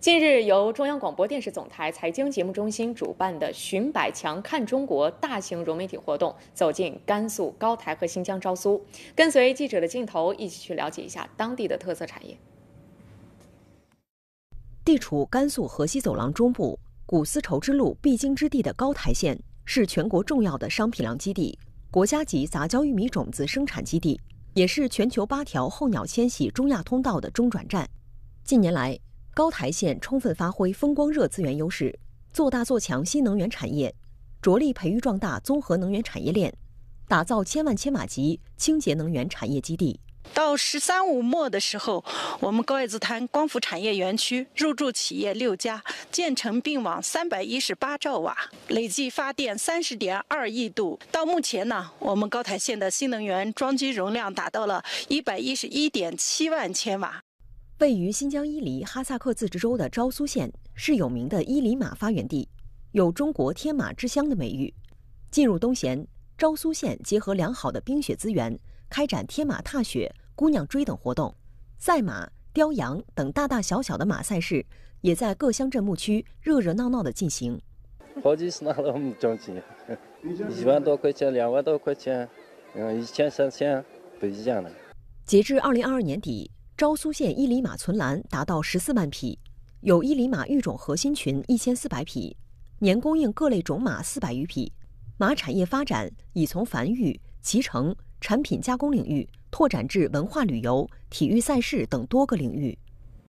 近日，由中央广播电视总台财经节目中心主办的“寻百强看中国”大型融媒体活动走进甘肃高台和新疆昭苏，跟随记者的镜头，一起去了解一下当地的特色产业。地处甘肃河西走廊中部、古丝绸之路必经之地的高台县，是全国重要的商品粮基地、国家级杂交玉米种子生产基地，也是全球八条候鸟迁徙中亚通道的中转站。近年来，高台县充分发挥风光热资源优势，做大做强新能源产业，着力培育壮大综合能源产业链，打造千万千瓦级清洁能源产业基地。到十三五末的时候，我们高台子滩光伏产业园区入驻企业六家，建成并网三百一十八兆瓦，累计发电三十点二亿度。到目前呢，我们高台县的新能源装机容量达到了一百一十一点七万千瓦。位于新疆伊犁哈萨克自治州的昭苏县是有名的伊犁马发源地，有“中国天马之乡”的美誉。进入冬闲，昭苏县结合良好的冰雪资源，开展天马踏雪、姑娘追等活动，赛马、雕羊等大大小小的马赛事也在各乡镇牧区热热闹闹地进行。好几十拿了奖金，一万多块钱、两万多块钱，嗯，一千、三千不一样了。截至二零二二年底。昭苏县伊犁马存栏达到十四万匹，有伊犁马育种核心群一千四百匹，年供应各类种马四百余匹。马产业发展已从繁育、骑乘、产品加工领域拓展至文化旅游、体育赛事等多个领域。